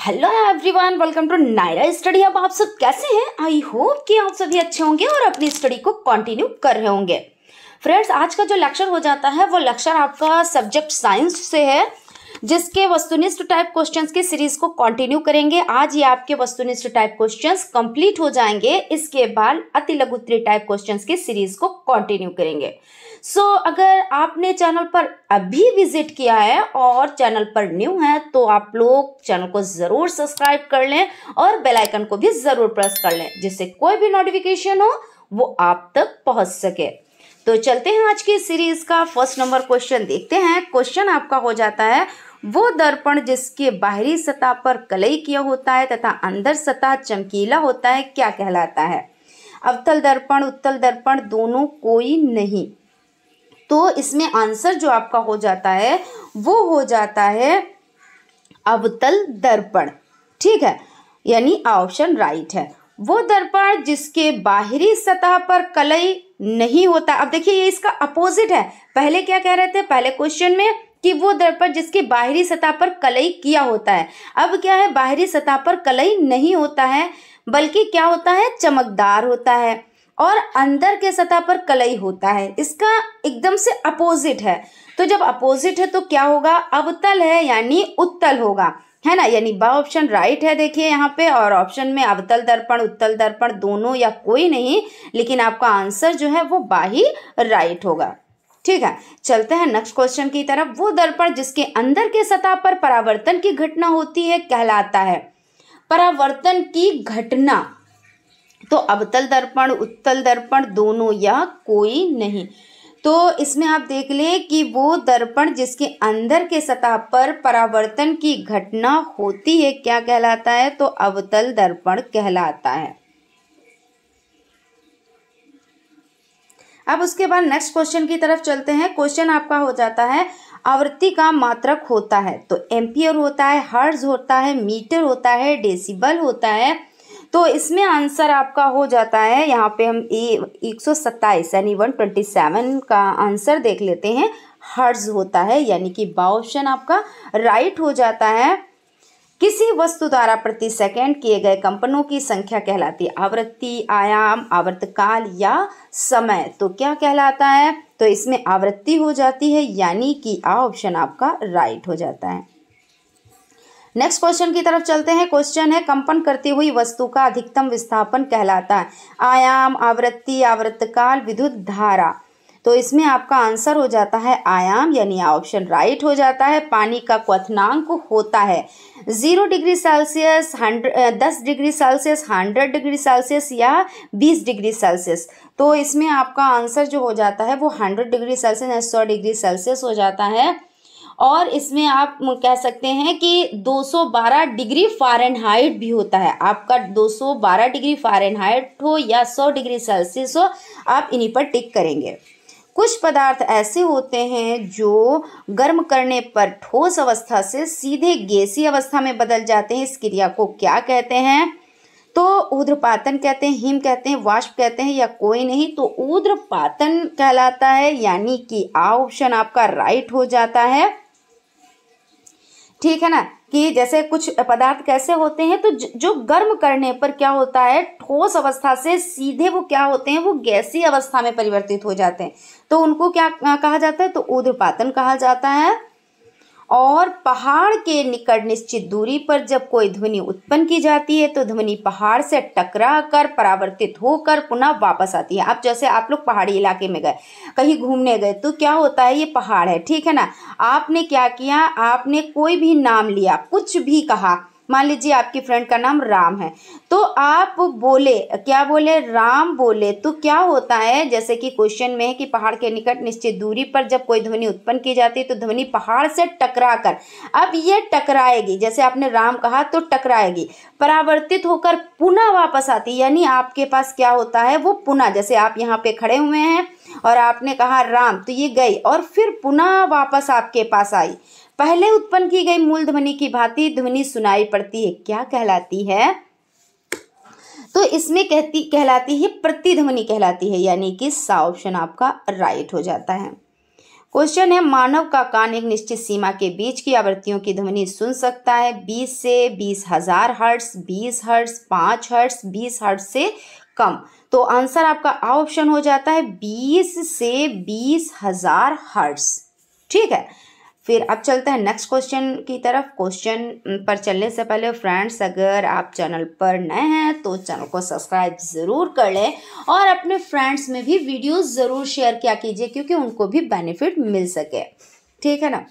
hello everyone welcome to Naira study अब आप सब कैसे हैं आई होप कि आप सभी अच्छे होंगे और अपनी स्टडी को कंटिन्यू कर रहे होंगे फ्रेंड्स आज का जो लेक्चर हो जाता है वो लेक्चर आपका सब्जेक्ट साइंस से है जिसके वस्तुनिष्ठ टाइप क्वेश्चंस की सीरीज को कंटिन्यू करेंगे आज ये आपके वस्तुनिष्ठ टाइप क्वेश्चंस कंप्लीट हो जाएंगे इसके बाद अति लघुत्री टाइप क्वेश्चंस की सीरीज को कंटिन्यू करेंगे सो so, अगर आपने चैनल पर अभी विजिट किया है और चैनल पर न्यू है तो आप लोग चैनल को ज़रूर सब्सक्राइब कर लें और बेल आइकन को भी ज़रूर प्रेस कर लें जिससे कोई भी नोटिफिकेशन हो वो आप तक पहुंच सके तो चलते हैं आज की सीरीज का फर्स्ट नंबर क्वेश्चन देखते हैं क्वेश्चन आपका हो जाता है वो दर्पण जिसके बाहरी सतह पर कलई किया होता है तथा अंदर सतह चमकीला होता है क्या कहलाता है अवतल दर्पण उत्तल दर्पण दोनों कोई नहीं तो इसमें आंसर जो आपका हो जाता है वो हो जाता है अवतल दर्पण ठीक है यानी ऑप्शन राइट है वो दर्पण जिसके बाहरी सतह पर कलई नहीं होता अब देखिए ये इसका अपोजिट है पहले क्या कह रहे थे पहले क्वेश्चन में कि वो दर्पण जिसके बाहरी सतह पर कलई किया होता है अब क्या है बाहरी सतह पर कलई नहीं होता है बल्कि क्या होता है चमकदार होता है और अंदर के सतह पर कलई होता है इसका एकदम से अपोजिट है तो जब अपोजिट है तो क्या होगा अवतल है यानी उत्तल होगा है ना यानी ब ऑप्शन राइट है देखिए यहाँ पे और ऑप्शन में अवतल दर्पण उत्तल दर्पण दोनों या कोई नहीं लेकिन आपका आंसर जो है वो बाही राइट होगा ठीक है चलते हैं नेक्स्ट क्वेश्चन की तरफ वो दर्पण जिसके अंदर के सतह पर परावर्तन की घटना होती है कहलाता है परावर्तन की घटना तो अवतल दर्पण उत्तल दर्पण दोनों या कोई नहीं तो इसमें आप देख लें कि वो दर्पण जिसके अंदर के सतह पर परावर्तन की घटना होती है क्या कहलाता है तो अवतल दर्पण कहलाता है अब उसके बाद नेक्स्ट क्वेश्चन की तरफ चलते हैं क्वेश्चन आपका हो जाता है आवृत्ति का मात्रक होता है तो एम्पियर होता है हर्ज होता है मीटर होता है डेसिबल होता है तो इसमें आंसर आपका हो जाता है यहाँ पे हम ए एक सौ सत्ताईस यानी वन ट्वेंटी सेवन का आंसर देख लेते हैं हर्ज होता है यानी कि बा ऑप्शन आपका राइट हो जाता है किसी वस्तु द्वारा प्रति सेकंड किए गए कंपनों की संख्या कहलाती है आवृत्ति आयाम आवर्तकाल या समय तो क्या कहलाता है तो इसमें आवृत्ति हो जाती है यानी कि आ ऑप्शन आपका राइट हो जाता है नेक्स्ट क्वेश्चन की तरफ चलते हैं क्वेश्चन है कंपन करती हुई वस्तु का अधिकतम विस्थापन कहलाता है आयाम आवृत्ति आवृत्तकाल विद्युत धारा तो इसमें आपका आंसर हो जाता है आयाम यानी ऑप्शन राइट हो जाता है पानी का क्वथनांक होता है जीरो डिग्री सेल्सियस हंड्रेड दस degree Celsius hundred degree Celsius या बीस डिग्री सेल्सियस तो इसमें आपका आंसर जो हो जाता है वो हंड्रेड डिग्री सेल्सियस या सौ डिग्री सेल्सियस हो जाता है और इसमें आप कह सकते हैं कि 212 डिग्री फ़ारेनहाइट भी होता है आपका 212 डिग्री फ़ारेनहाइट हो या 100 डिग्री सेल्सियस हो आप इन्हीं पर टिक करेंगे कुछ पदार्थ ऐसे होते हैं जो गर्म करने पर ठोस अवस्था से सीधे गैसीय अवस्था में बदल जाते हैं इस क्रिया को क्या कहते हैं तो उद्रपातन कहते हैं हिम कहते हैं वाष्प कहते हैं या कोई नहीं तो उद्रपातन कहलाता है यानी कि आ ऑप्शन आपका राइट हो जाता है ठीक है ना कि जैसे कुछ पदार्थ कैसे होते हैं तो जो गर्म करने पर क्या होता है ठोस अवस्था से सीधे वो क्या होते हैं वो गैसी अवस्था में परिवर्तित हो जाते हैं तो उनको क्या कहा जाता है तो उद्रपातन कहा जाता है और पहाड़ के निकट निश्चित दूरी पर जब कोई ध्वनि उत्पन्न की जाती है तो ध्वनि पहाड़ से टकरा कर परावर्तित होकर पुनः वापस आती है अब जैसे आप लोग पहाड़ी इलाके में गए कहीं घूमने गए तो क्या होता है ये पहाड़ है ठीक है ना आपने क्या किया आपने कोई भी नाम लिया कुछ भी कहा मान लीजिए आपकी फ्रेंड का नाम राम है तो आप बोले क्या बोले राम बोले तो क्या होता है जैसे कि क्वेश्चन में है कि पहाड़ के निकट निश्चित दूरी पर जब कोई ध्वनि उत्पन्न की जाती है तो ध्वनि पहाड़ से टकरा कर अब ये टकराएगी जैसे आपने राम कहा तो टकराएगी परावर्तित होकर पुनः वापस आती यानी आपके पास क्या होता है वो पुनः जैसे आप यहाँ पे खड़े हुए हैं और आपने कहा राम तो ये गई और फिर पुनः वापस आपके पास आई पहले उत्पन्न की गई मूल ध्वनि की भांति ध्वनि सुनाई पड़ती है क्या कहलाती है तो इसमें कहती कहलाती है प्रतिध्वनि कहलाती है यानी कि सा ऑप्शन आपका राइट हो जाता है क्वेश्चन है मानव का कान एक निश्चित सीमा के बीच की आवृत्तियों की ध्वनि सुन सकता है 20 से बीस हजार हर्ट्स बीस हर्ट्स पाँच हर्ट्स बीस हर्ट्स से कम तो आंसर आपका आ ऑप्शन हो जाता है 20 से बीस हजार हर्ट्स ठीक है फिर अब चलते हैं नेक्स्ट क्वेश्चन की तरफ क्वेश्चन पर चलने से पहले फ्रेंड्स अगर आप चैनल पर नए हैं तो चैनल को सब्सक्राइब ज़रूर कर लें और अपने फ्रेंड्स में भी वीडियोस ज़रूर शेयर किया कीजिए क्योंकि उनको भी बेनिफिट मिल सके ठीक है ना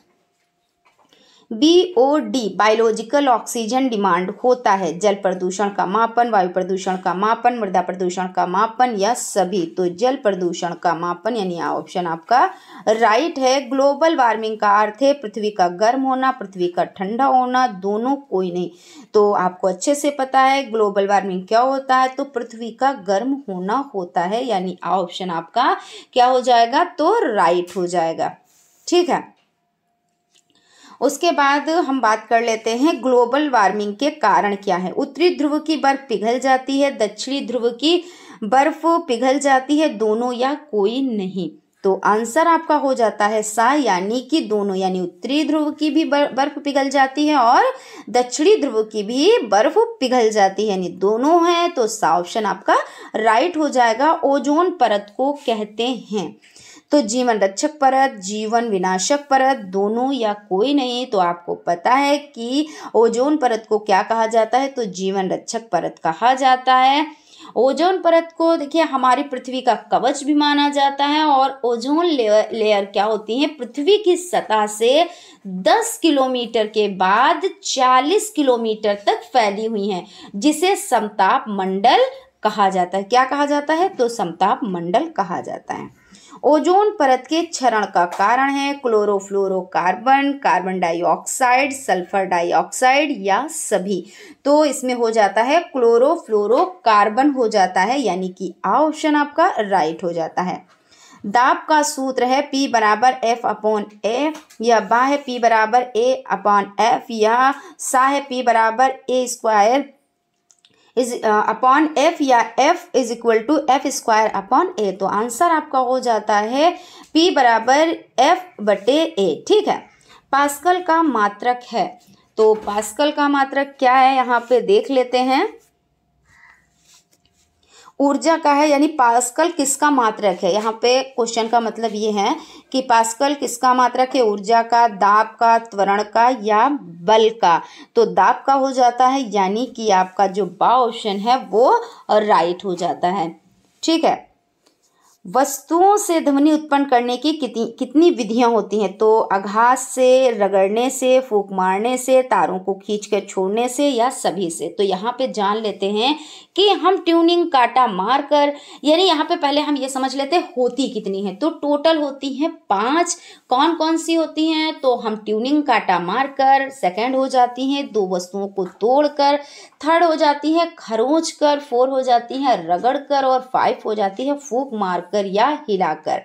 B O D biological oxygen demand होता है जल प्रदूषण का मापन वायु प्रदूषण का मापन मृदा प्रदूषण का मापन या सभी तो जल प्रदूषण का मापन यानी ऑप्शन आपका राइट है ग्लोबल वार्मिंग का अर्थ है पृथ्वी का गर्म होना पृथ्वी का ठंडा होना दोनों कोई नहीं तो आपको अच्छे से पता है ग्लोबल वार्मिंग क्या होता है तो पृथ्वी का गर्म होना होता है यानी ऑप्शन आपका क्या हो जाएगा तो राइट हो जाएगा ठीक है उसके बाद हम बात कर लेते हैं ग्लोबल वार्मिंग के कारण क्या है उत्तरी ध्रुव की बर्फ पिघल जाती है दक्षिणी ध्रुव की बर्फ पिघल जाती है दोनों या कोई नहीं तो आंसर आपका हो जाता है सा यानी कि दोनों यानी उत्तरी ध्रुव की भी बर्फ पिघल जाती है और दक्षिणी ध्रुव की भी बर्फ पिघल जाती है यानी दोनों है तो सा ऑप्शन आपका राइट हो जाएगा ओजोन परत को कहते हैं तो जीवन रक्षक परत जीवन विनाशक परत दोनों या कोई नहीं तो आपको पता है कि ओजोन परत को क्या कहा जाता है तो जीवन रक्षक परत कहा जाता है ओजोन परत को देखिए हमारी पृथ्वी का कवच भी माना जाता है और ओजोन लेयर, क्या होती है पृथ्वी की सतह से 10 किलोमीटर के बाद 40 किलोमीटर तक फैली हुई है जिसे समताप मंडल कहा जाता है क्या कहा जाता है तो समताप मंडल कहा जाता है ओजोन परत के क्षरण का कारण है chlorofluorocarbon carbon dioxide sulphur dioxide या सभी तो इसमें हो जाता है क्लोरोफ्लोरोकार्बन हो जाता है यानी कि आ ऑप्शन आपका राइट हो जाता है दाब का सूत्र है P बराबर एफ अपॉन एफ या बाह है P बराबर ए अपॉन एफ या सा है P बराबर A square is upon F या F is equal to F square upon A तो आंसर आपका हो जाता है पी बराबर एफ बटे ए ठीक है पास्कल का मात्रक है तो पास्कल का मात्रक क्या है यहाँ पे देख लेते हैं ऊर्जा का है यानी पास्कल किसका मात्रक है यहाँ पे क्वेश्चन का मतलब ये है कि पास्कल किसका मात्रक है ऊर्जा का दाब का त्वरण का या बल का तो दाब का हो जाता है यानी कि आपका जो बा ऑप्शन है वो राइट हो जाता है ठीक है वस्तुओं से ध्वनि उत्पन्न करने की कितनी कितनी विधियां होती हैं तो आघात से रगड़ने से फूक मारने से तारों को खींच कर छोड़ने से या सभी से तो यहाँ पे जान लेते हैं कि हम ट्यूनिंग काटा मार कर यानी यहाँ पे पहले हम ये समझ लेते हैं होती कितनी है तो टोटल होती हैं पाँच कौन कौन सी होती हैं तो हम ट्यूनिंग काटा मार कर सेकेंड हो जाती हैं दो वस्तुओं को तोड़ कर थर्ड हो जाती है खरोच कर फोर हो जाती है रगड़ कर और फाइव हो जाती है फूक मार ढककर या हिलाकर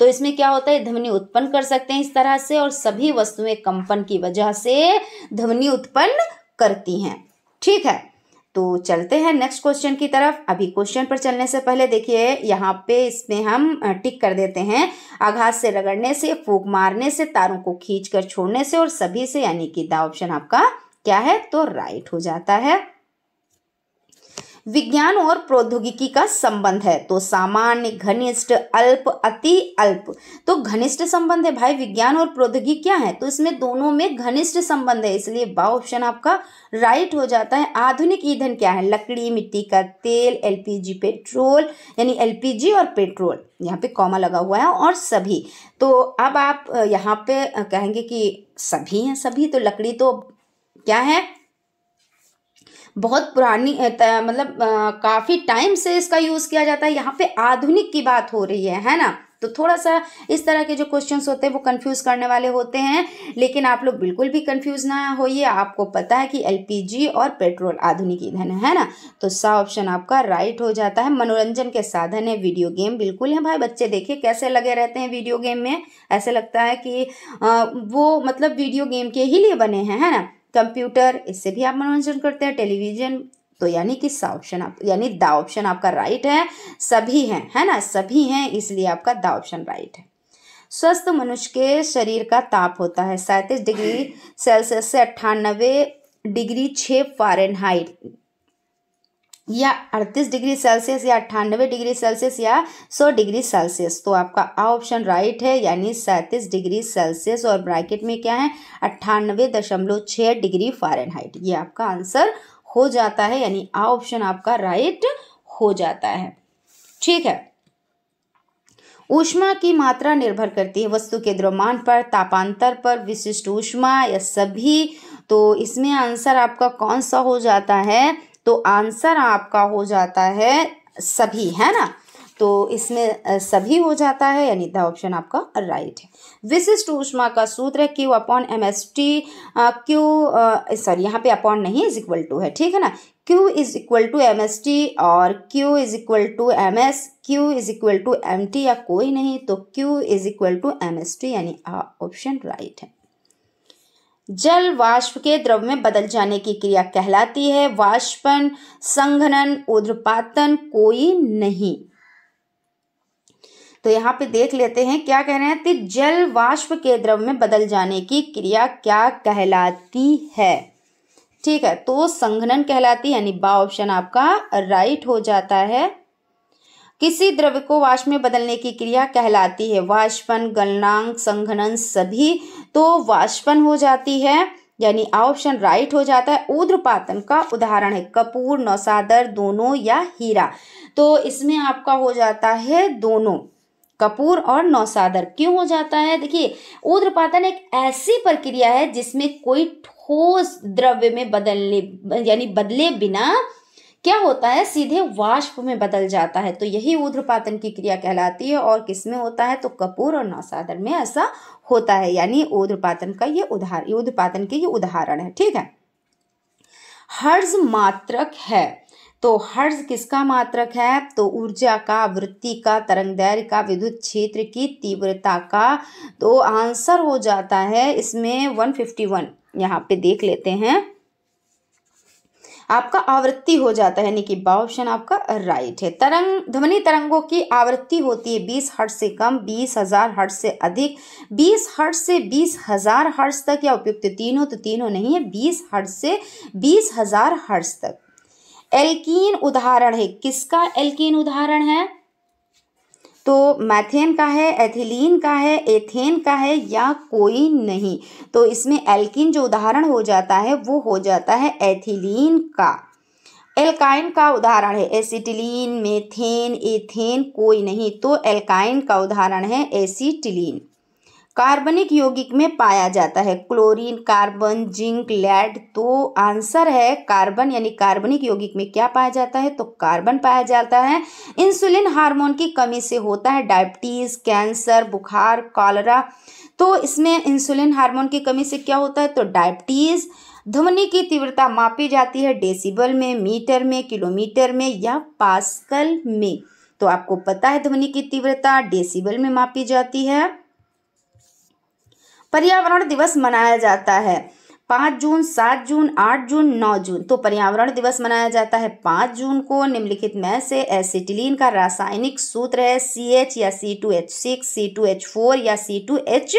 तो इसमें क्या होता है ध्वनि उत्पन्न कर सकते हैं इस तरह से और सभी वस्तुएं कंपन की वजह से ध्वनि उत्पन्न करती हैं ठीक है तो चलते हैं नेक्स्ट क्वेश्चन की तरफ अभी क्वेश्चन पर चलने से पहले देखिए यहाँ पे इसमें हम टिक कर देते हैं आघात से रगड़ने से फूक मारने से तारों को खींच कर छोड़ने से और सभी से यानी कि द ऑप्शन आपका क्या है तो राइट हो जाता है विज्ञान और प्रौद्योगिकी का संबंध है तो सामान्य घनिष्ठ अल्प अति अल्प तो घनिष्ठ संबंध है भाई विज्ञान और प्रौद्योगिकी क्या है तो इसमें दोनों में घनिष्ठ संबंध है इसलिए बा ऑप्शन आपका राइट हो जाता है आधुनिक ईंधन क्या है लकड़ी मिट्टी का तेल एलपीजी पेट्रोल यानी एलपीजी और पेट्रोल यहाँ पे कॉमा लगा हुआ है और सभी तो अब आप यहाँ पे कहेंगे कि सभी हैं सभी तो लकड़ी तो क्या है बहुत पुरानी मतलब काफ़ी टाइम से इसका यूज़ किया जाता है यहाँ पे आधुनिक की बात हो रही है है ना तो थोड़ा सा इस तरह के जो क्वेश्चंस होते हैं वो कंफ्यूज करने वाले होते हैं लेकिन आप लोग बिल्कुल भी कंफ्यूज ना होइए आपको पता है कि एलपीजी और पेट्रोल आधुनिक ईंधन है ना तो सा ऑप्शन आपका राइट हो जाता है मनोरंजन के साधन है वीडियो गेम बिल्कुल है भाई बच्चे देखिए कैसे लगे रहते हैं वीडियो गेम में ऐसे लगता है कि वो मतलब वीडियो गेम के ही लिए बने हैं है ना कंप्यूटर इससे भी आप मनोरंजन करते हैं टेलीविजन तो यानी कि सा ऑप्शन आप यानी दा ऑप्शन आपका राइट है सभी हैं है ना सभी हैं इसलिए आपका दा ऑप्शन राइट है स्वस्थ मनुष्य के शरीर का ताप होता है सैंतीस डिग्री सेल्सियस से अट्ठानबे डिग्री छः फारेनहाइट या अड़तीस डिग्री सेल्सियस या अट्ठानबे डिग्री सेल्सियस या सौ डिग्री सेल्सियस तो आपका आ ऑप्शन राइट है यानी सैंतीस डिग्री सेल्सियस और ब्रैकेट में क्या है अट्ठानबे दशमलव छः डिग्री फारेनहाइट ये आपका आंसर हो जाता है यानी आ ऑप्शन आपका राइट हो जाता है ठीक है ऊष्मा की मात्रा निर्भर करती है वस्तु के द्रव्यमान पर तापांतर पर विशिष्ट ऊष्मा या सभी तो इसमें आंसर आपका कौन सा हो जाता है तो आंसर आपका हो जाता है सभी है ना तो इसमें सभी हो जाता है यानी द ऑप्शन आपका राइट है विशिष्ट ऊष्मा का सूत्र है Q upon M S T Q sorry यहाँ पे अपॉन नहीं इज इक्वल टू है ठीक है ना Q is equal to M S T और Q is equal to M S Q is equal to M T या कोई नहीं तो Q is equal to M S T यानी ऑप्शन राइट है जल वाष्प के द्रव में बदल जाने की क्रिया कहलाती है वाष्पन संघनन उद्रपातन कोई नहीं तो यहाँ पे देख लेते हैं क्या कह रहे हैं कि जल वाष्प के द्रव में बदल जाने की क्रिया क्या कहलाती है ठीक है तो संघनन कहलाती है यानी बा ऑप्शन आपका राइट हो जाता है किसी द्रव्य को वाष्प में बदलने की क्रिया कहलाती है वाष्पन गलनांक संघनन सभी तो वाष्पन हो जाती है यानी ऑप्शन राइट हो जाता है उद्रपातन का उदाहरण है कपूर नौसादर दोनों या हीरा तो इसमें आपका हो जाता है दोनों कपूर और नौसादर क्यों हो जाता है देखिए उद्रपातन एक ऐसी प्रक्रिया है जिसमें कोई ठोस द्रव्य में बदलने यानी बदले बिना क्या होता है सीधे वाष्प में बदल जाता है तो यही ऊध्रपातन की क्रिया कहलाती है और किस में होता है तो कपूर और नौसादर में ऐसा होता है यानी ऊध्रपातन का ये उदाहरण ऊध्रपातन के ये उदाहरण है ठीक है हर्ज मात्रक है तो हर्ज किसका मात्रक है तो ऊर्जा का वृत्ति का तरंग दैर्य का विद्युत क्षेत्र की तीव्रता का तो आंसर हो जाता है इसमें 151 यहाँ पे देख लेते हैं आपका आवृत्ति हो जाता है यानी कि बा ऑप्शन आपका राइट है तरंग ध्वनि तरंगों की आवृत्ति होती है बीस हर्ट से कम बीस हजार हर्ट से अधिक बीस हर्ट से बीस हजार हर्ट तक या उपयुक्त तीनों तो तीनों नहीं है बीस हर्ट से बीस हजार हर्ट तक एल्कीन उदाहरण है किसका एल्कीन उदाहरण है तो मैथेन का है एथिलीन का है एथेन का है या कोई नहीं तो इसमें एल्किन जो उदाहरण हो जाता है वो हो जाता है एथिलीन का एल्काइन का उदाहरण है एसिटिलीन मेथेन एथेन कोई नहीं तो एल्काइन का उदाहरण है एसिटिलीन कार्बनिक यौगिक में पाया जाता है क्लोरीन कार्बन जिंक लेड तो आंसर है कार्बन यानी कार्बनिक यौगिक में क्या पाया जाता है तो कार्बन पाया जाता है इंसुलिन हार्मोन की कमी से होता है डायबिटीज़ कैंसर बुखार कॉलरा तो इसमें इंसुलिन हार्मोन की कमी से क्या होता है तो डायबिटीज़ ध्वनि की तीव्रता मापी जाती है डेसिबल में मीटर में किलोमीटर में या पास्कल में तो आपको पता है ध्वनि की तीव्रता डेसिबल में मापी जाती है पर्यावरण दिवस मनाया जाता है पाँच जून सात जून आठ जून नौ जून तो पर्यावरण दिवस मनाया जाता है पाँच जून को निम्नलिखित में से एसिटिलीन का रासायनिक सूत्र है सी एच या C two H six C two H four या सी टू एच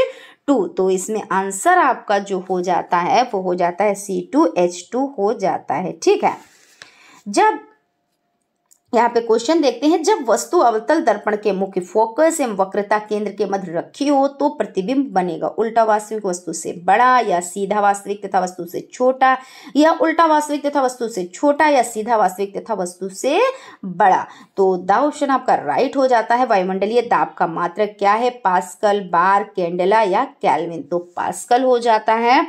टू तो इसमें आंसर आपका जो हो जाता है वो हो जाता है सी टू एच टू हो जाता है ठीक है जब यहाँ पे क्वेश्चन देखते हैं जब वस्तु अवतल दर्पण के मुख्य फोकस एवं वक्रता केंद्र के मध्य रखी हो तो प्रतिबिंब बनेगा उल्टा वास्तविक वस्तु से बड़ा या सीधा वास्तविक तथा वस्तु से छोटा या उल्टा वास्तविक तथा वस्तु से छोटा या सीधा वास्तविक तथा वस्तु से बड़ा तो द ऑप्शन आपका राइट हो जाता है वायुमंडलीय दाब का मात्र क्या है पास्कल बार कैंडला या कैलविन तो पास्कल हो जाता है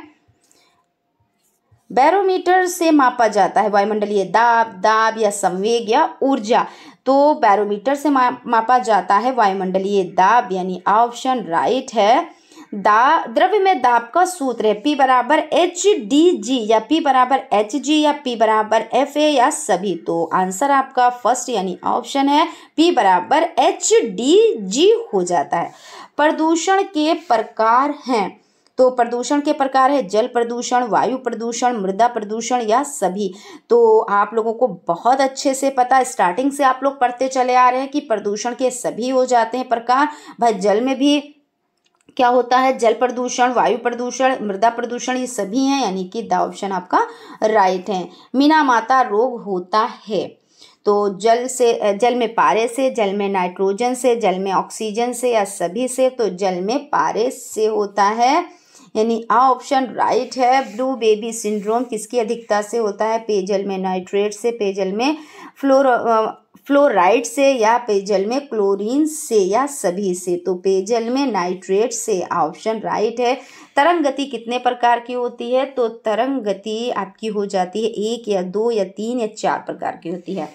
बैरोमीटर से मापा जाता है वायुमंडलीय दाब दाब या संवेग या ऊर्जा तो बैरोमीटर से मा, मापा जाता है वायुमंडलीय दाब यानी ऑप्शन राइट है दा द्रव्य में दाब का सूत्र है पी बराबर एच डी जी या पी बराबर एच जी या पी बराबर एफ ए या सभी तो आंसर आपका फर्स्ट यानी ऑप्शन है पी बराबर एच डी जी हो जाता है प्रदूषण के प्रकार हैं तो प्रदूषण के प्रकार है जल प्रदूषण वायु प्रदूषण मृदा प्रदूषण या सभी तो आप लोगों को बहुत अच्छे से पता स्टार्टिंग से आप लोग पढ़ते चले आ रहे हैं कि प्रदूषण के सभी हो जाते हैं प्रकार भाई जल में भी क्या होता है जल प्रदूषण वायु प्रदूषण मृदा प्रदूषण ये सभी हैं यानी कि द ऑप्शन आपका राइट है मीना माता रोग होता है तो जल से जल में पारे से जल में नाइट्रोजन से जल में ऑक्सीजन से या सभी से तो जल में पारे से होता है यानी आ ऑप्शन राइट है ब्लू बेबी सिंड्रोम किसकी अधिकता से होता है पेयजल में नाइट्रेट से पेयजल में फ्लोर फ्लोराइड से या पेयजल में क्लोरीन से या सभी से तो पेयजल में नाइट्रेट से ऑप्शन राइट है तरंग गति कितने प्रकार की होती है तो तरंग गति आपकी हो जाती है एक या दो या तीन या चार प्रकार की होती है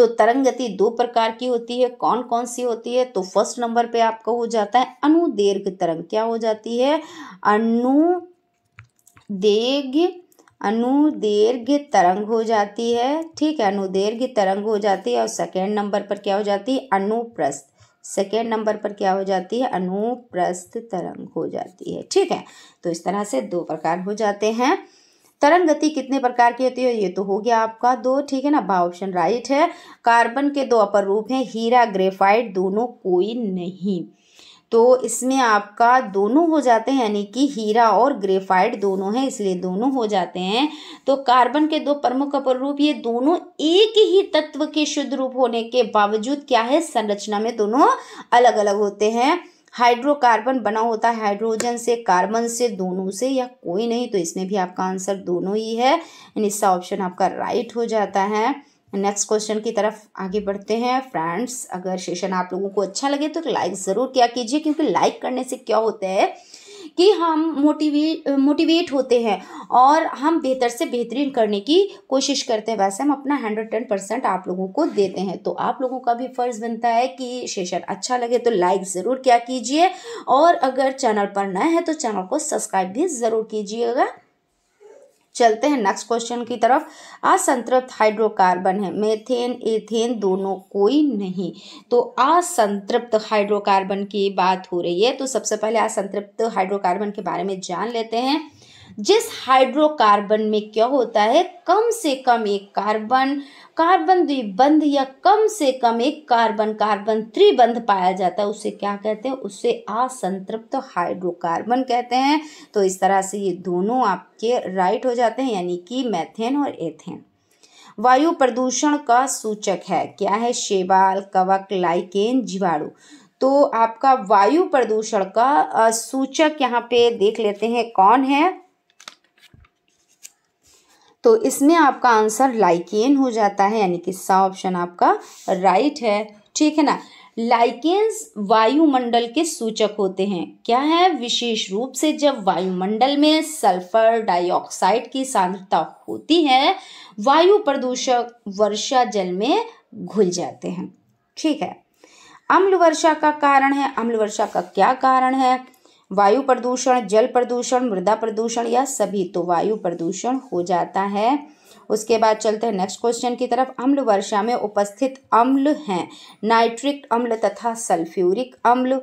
तो तरंग गति दो प्रकार की होती है कौन कौन सी होती है तो फर्स्ट नंबर पे आपका हो जाता है अनुदीर्घ तरंग क्या हो जाती है अनुदीर्घ अनुदीर्घ तरंग हो जाती है ठीक है अनुदीर्घ तरंग हो जाती है और सेकेंड नंबर पर क्या हो जाती है अनुप्रस्थ सेकेंड नंबर पर क्या हो जाती है अनुप्रस्थ तरंग हो जाती है ठीक है तो इस तरह से दो प्रकार हो जाते हैं तरंग गति कितने प्रकार की होती है ये तो हो गया आपका दो ठीक है ना बा ऑप्शन राइट है कार्बन के दो अपर रूप हैं हीरा ग्रेफाइट दोनों कोई नहीं तो इसमें आपका दोनों हो जाते हैं यानी कि हीरा और ग्रेफाइट दोनों हैं इसलिए दोनों हो जाते हैं तो कार्बन के दो प्रमुख अपर रूप ये दोनों एक ही तत्व के शुद्ध रूप होने के बावजूद क्या है संरचना में दोनों अलग अलग होते हैं हाइड्रोकार्बन बना होता है हाइड्रोजन से कार्बन से दोनों से या कोई नहीं तो इसमें भी आपका आंसर दोनों ही है यानी इसका ऑप्शन आपका राइट हो जाता है नेक्स्ट क्वेश्चन की तरफ आगे बढ़ते हैं फ्रेंड्स अगर सेशन आप लोगों को अच्छा लगे तो लाइक ज़रूर किया कीजिए क्योंकि लाइक करने से क्या होता है कि हम मोटिवे मोटिवेट होते हैं और हम बेहतर से बेहतरीन करने की कोशिश करते हैं वैसे हम अपना हंड्रेड टेन परसेंट आप लोगों को देते हैं तो आप लोगों का भी फ़र्ज़ बनता है कि सेशन अच्छा लगे तो लाइक ज़रूर क्या कीजिए और अगर चैनल पर नए हैं तो चैनल को सब्सक्राइब भी ज़रूर कीजिएगा चलते हैं नेक्स्ट क्वेश्चन की तरफ असंतृप्त हाइड्रोकार्बन है मेथेन एथेन दोनों कोई नहीं तो असंतृप्त हाइड्रोकार्बन की बात हो रही है तो सबसे पहले असंतृप्त हाइड्रोकार्बन के बारे में जान लेते हैं जिस हाइड्रोकार्बन में क्या होता है कम से कम एक कार्बन कार्बन द्विबंध या कम से कम एक कार्बन कार्बन त्रिबंध पाया जाता है उसे क्या कहते हैं उसे असंतृप्त हाइड्रोकार्बन कहते हैं तो इस तरह से ये दोनों आपके राइट हो जाते हैं यानी कि मैथेन और एथेन वायु प्रदूषण का सूचक है क्या है शेवाल कवक लाइकेन जीवाणु तो आपका वायु प्रदूषण का सूचक यहाँ पे देख लेते हैं कौन है तो इसमें आपका आंसर लाइकेन हो जाता है यानी कि सा ऑप्शन आपका राइट है ठीक है ना लाइकेन्स वायुमंडल के सूचक होते हैं क्या है विशेष रूप से जब वायुमंडल में सल्फर डाइऑक्साइड की सांद्रता होती है वायु प्रदूषक वर्षा जल में घुल जाते हैं ठीक है अम्ल वर्षा का कारण है अम्ल वर्षा का क्या कारण है वायु प्रदूषण जल प्रदूषण मृदा प्रदूषण या सभी तो वायु प्रदूषण हो जाता है उसके बाद चलते हैं नेक्स्ट क्वेश्चन की तरफ अम्ल वर्षा में उपस्थित अम्ल हैं नाइट्रिक अम्ल तथा सल्फ्यूरिक अम्ल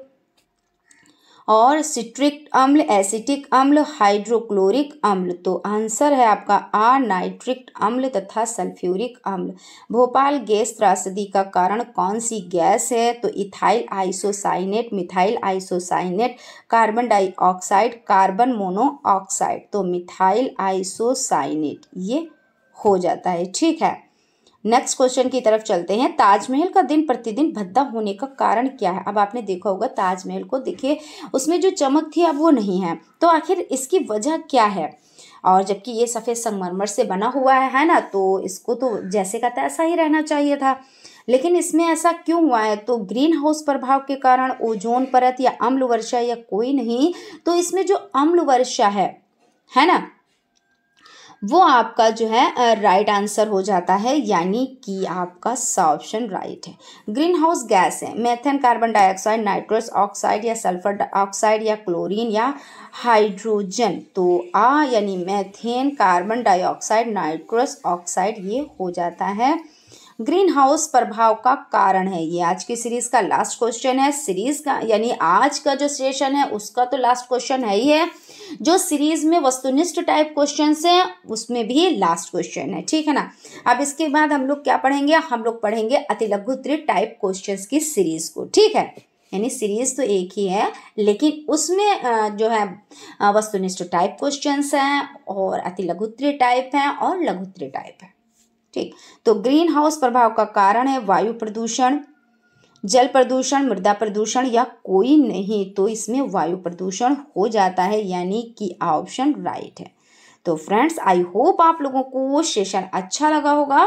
और सिट्रिक अम्ल एसिटिक अम्ल हाइड्रोक्लोरिक अम्ल तो आंसर है आपका आ नाइट्रिक अम्ल तथा सल्फ्यूरिक अम्ल भोपाल गैस त्रासदी का कारण कौन सी गैस है तो ethyl isocyanate methyl isocyanate carbon dioxide carbon monoxide तो मिथाइल आइसोसाइनेट ये हो जाता है ठीक है नेक्स्ट क्वेश्चन की तरफ चलते हैं ताजमहल का दिन प्रतिदिन भद्दा होने का कारण क्या है अब आपने देखा होगा ताजमहल को देखिए उसमें जो चमक थी अब वो नहीं है तो आखिर इसकी वजह क्या है और जबकि ये सफ़ेद संगमरमर से बना हुआ है है ना तो इसको तो जैसे का तैसा ही रहना चाहिए था लेकिन इसमें ऐसा क्यों हुआ है तो ग्रीन हाउस प्रभाव के कारण ओजोन परत या अम्ल वर्षा या कोई नहीं तो इसमें जो अम्ल वर्षा है है ना वो आपका जो है राइट आंसर हो जाता है यानी कि आपका सा ऑप्शन राइट है ग्रीन हाउस गैस है methane carbon dioxide nitrous oxide या सल्फर ऑक्साइड या क्लोरीन या हाइड्रोजन तो आ यानी methane carbon dioxide nitrous oxide ये हो जाता है ग्रीन हाउस प्रभाव का कारण है ये आज की सीरीज का लास्ट क्वेश्चन है सीरीज का यानी आज का जो सेशन है उसका तो लास्ट क्वेश्चन है ही है जो सीरीज में वस्तुनिष्ठ टाइप क्वेश्चन है उसमें भी लास्ट क्वेश्चन है ठीक है ना अब इसके बाद हम लोग क्या पढ़ेंगे हम लोग पढ़ेंगे अतिलघु त्रिट टाइप क्वेश्चन की सीरीज को ठीक है यानी सीरीज तो एक ही है लेकिन उसमें जो है वस्तुनिष्ठ टाइप क्वेश्चंस हैं और अति लघुत्री टाइप हैं और लघुत्री टाइप है ठीक तो ग्रीन हाउस प्रभाव का कारण है वायु प्रदूषण जल प्रदूषण मृदा प्रदूषण या कोई नहीं तो इसमें वायु प्रदूषण हो जाता है यानी कि ऑप्शन राइट है तो फ्रेंड्स आई होप आप लोगों को सेशन अच्छा लगा होगा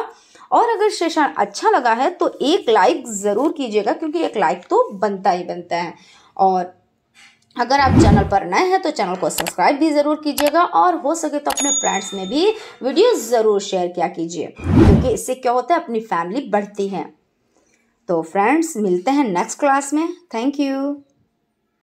और अगर सेशन अच्छा लगा है तो एक लाइक ज़रूर कीजिएगा क्योंकि एक लाइक तो बनता ही बनता है और अगर आप चैनल पर नए हैं तो चैनल को सब्सक्राइब भी ज़रूर कीजिएगा और हो सके तो अपने फ्रेंड्स में भी वीडियो ज़रूर शेयर किया कीजिए क्योंकि इससे क्या होता है अपनी फैमिली बढ़ती है तो फ्रेंड्स मिलते हैं नेक्स्ट क्लास में थैंक यू